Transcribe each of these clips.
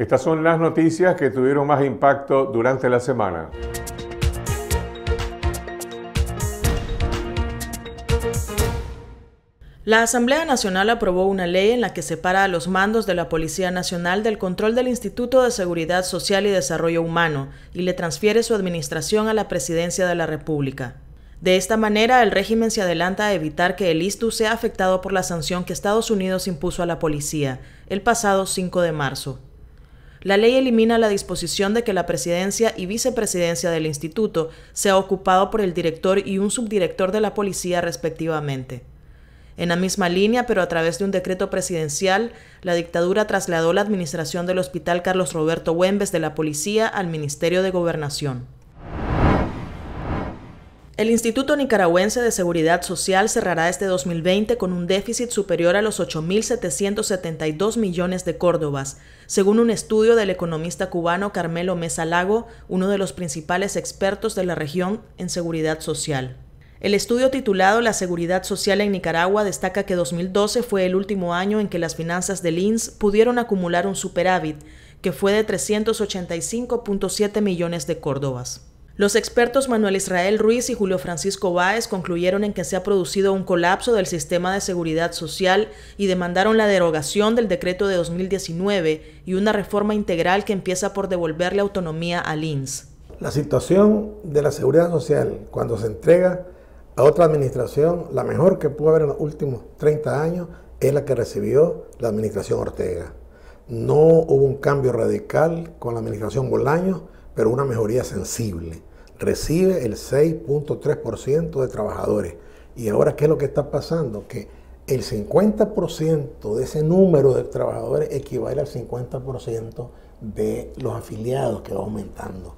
Estas son las noticias que tuvieron más impacto durante la semana. La Asamblea Nacional aprobó una ley en la que separa a los mandos de la Policía Nacional del control del Instituto de Seguridad Social y Desarrollo Humano y le transfiere su administración a la Presidencia de la República. De esta manera, el régimen se adelanta a evitar que el ISTU sea afectado por la sanción que Estados Unidos impuso a la policía el pasado 5 de marzo. La ley elimina la disposición de que la presidencia y vicepresidencia del instituto sea ocupado por el director y un subdirector de la policía respectivamente. En la misma línea, pero a través de un decreto presidencial, la dictadura trasladó la administración del Hospital Carlos Roberto Güembes de la Policía al Ministerio de Gobernación. El Instituto Nicaragüense de Seguridad Social cerrará este 2020 con un déficit superior a los 8.772 millones de córdobas, según un estudio del economista cubano Carmelo Mesa Lago, uno de los principales expertos de la región en seguridad social. El estudio titulado La Seguridad Social en Nicaragua destaca que 2012 fue el último año en que las finanzas del INS pudieron acumular un superávit, que fue de 385.7 millones de córdobas. Los expertos Manuel Israel Ruiz y Julio Francisco Báez concluyeron en que se ha producido un colapso del sistema de seguridad social y demandaron la derogación del decreto de 2019 y una reforma integral que empieza por devolverle autonomía al INS. La situación de la seguridad social cuando se entrega a otra administración, la mejor que pudo haber en los últimos 30 años, es la que recibió la administración Ortega. No hubo un cambio radical con la administración Bolaños pero una mejoría sensible. Recibe el 6.3% de trabajadores. ¿Y ahora qué es lo que está pasando? Que el 50% de ese número de trabajadores equivale al 50% de los afiliados que va aumentando.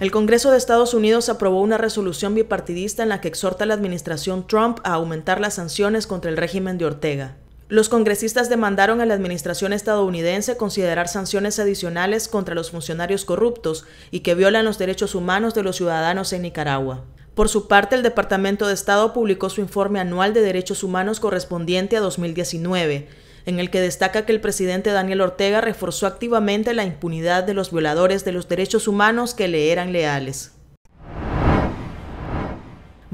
El Congreso de Estados Unidos aprobó una resolución bipartidista en la que exhorta a la administración Trump a aumentar las sanciones contra el régimen de Ortega. Los congresistas demandaron a la administración estadounidense considerar sanciones adicionales contra los funcionarios corruptos y que violan los derechos humanos de los ciudadanos en Nicaragua. Por su parte, el Departamento de Estado publicó su informe anual de derechos humanos correspondiente a 2019, en el que destaca que el presidente Daniel Ortega reforzó activamente la impunidad de los violadores de los derechos humanos que le eran leales.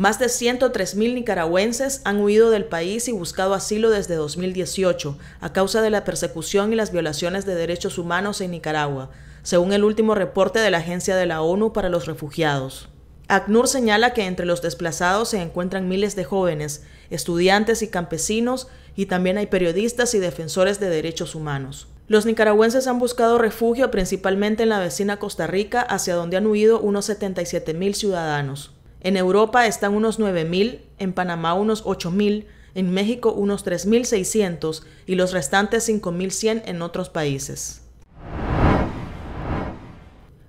Más de 103.000 nicaragüenses han huido del país y buscado asilo desde 2018 a causa de la persecución y las violaciones de derechos humanos en Nicaragua, según el último reporte de la Agencia de la ONU para los Refugiados. ACNUR señala que entre los desplazados se encuentran miles de jóvenes, estudiantes y campesinos, y también hay periodistas y defensores de derechos humanos. Los nicaragüenses han buscado refugio principalmente en la vecina Costa Rica, hacia donde han huido unos 77.000 ciudadanos. En Europa están unos 9.000, en Panamá unos 8.000, en México unos 3.600 y los restantes 5.100 en otros países.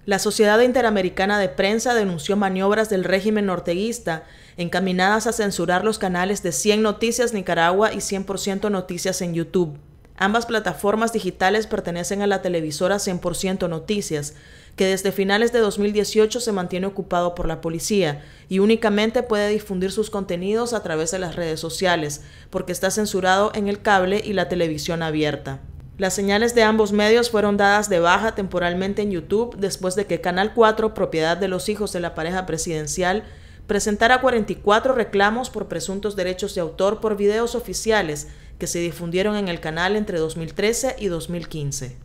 La Sociedad Interamericana de Prensa denunció maniobras del régimen norteguista encaminadas a censurar los canales de 100 Noticias Nicaragua y 100% Noticias en YouTube. Ambas plataformas digitales pertenecen a la televisora 100% Noticias, que desde finales de 2018 se mantiene ocupado por la policía y únicamente puede difundir sus contenidos a través de las redes sociales, porque está censurado en el cable y la televisión abierta. Las señales de ambos medios fueron dadas de baja temporalmente en YouTube después de que Canal 4, propiedad de los hijos de la pareja presidencial, presentara 44 reclamos por presuntos derechos de autor por videos oficiales que se difundieron en el canal entre 2013 y 2015.